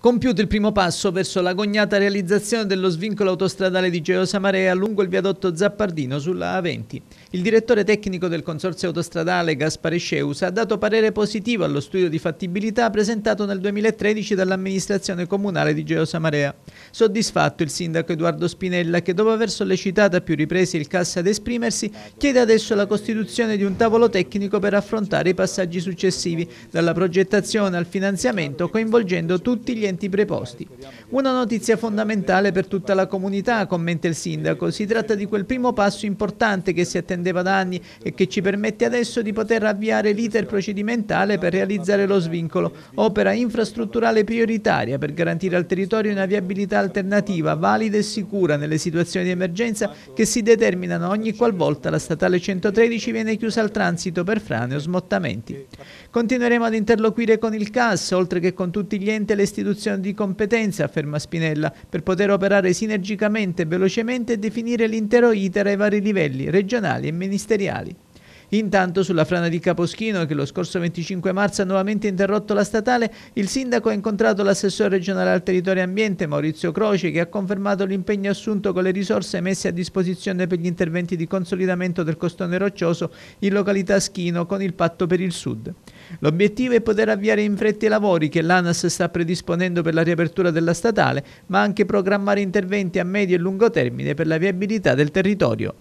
compiuto il primo passo verso la cognata realizzazione dello svincolo autostradale di Geosa Marea lungo il viadotto Zappardino sulla A20. Il direttore tecnico del consorzio autostradale Gaspare Sceusa ha dato parere positivo allo studio di fattibilità presentato nel 2013 dall'amministrazione comunale di Geosa Marea. Soddisfatto il sindaco Edoardo Spinella che dopo aver sollecitato a più riprese il Cassa ad esprimersi chiede adesso la costituzione di un tavolo tecnico per affrontare i passaggi successivi dalla progettazione al finanziamento coinvolgendo tutti gli enti preposti. Una notizia fondamentale per tutta la comunità, commenta il sindaco. Si tratta di quel primo passo importante che si attendeva da anni e che ci permette adesso di poter avviare l'iter procedimentale per realizzare lo svincolo, opera infrastrutturale prioritaria per garantire al territorio una viabilità alternativa, valida e sicura nelle situazioni di emergenza che si determinano ogni qualvolta la statale 113 viene chiusa al transito per frane o smottamenti. Continueremo ad interloquire con il CAS, oltre che con tutti gli enti e le istituzioni distribuzione di competenze, afferma Spinella, per poter operare sinergicamente, velocemente e definire l'intero iter ai vari livelli regionali e ministeriali. Intanto sulla frana di Caposchino, che lo scorso 25 marzo ha nuovamente interrotto la statale, il sindaco ha incontrato l'assessore regionale al territorio e ambiente Maurizio Croce, che ha confermato l'impegno assunto con le risorse messe a disposizione per gli interventi di consolidamento del costone roccioso in località Schino con il patto per il sud. L'obiettivo è poter avviare in fretta i lavori che l'ANAS sta predisponendo per la riapertura della statale, ma anche programmare interventi a medio e lungo termine per la viabilità del territorio.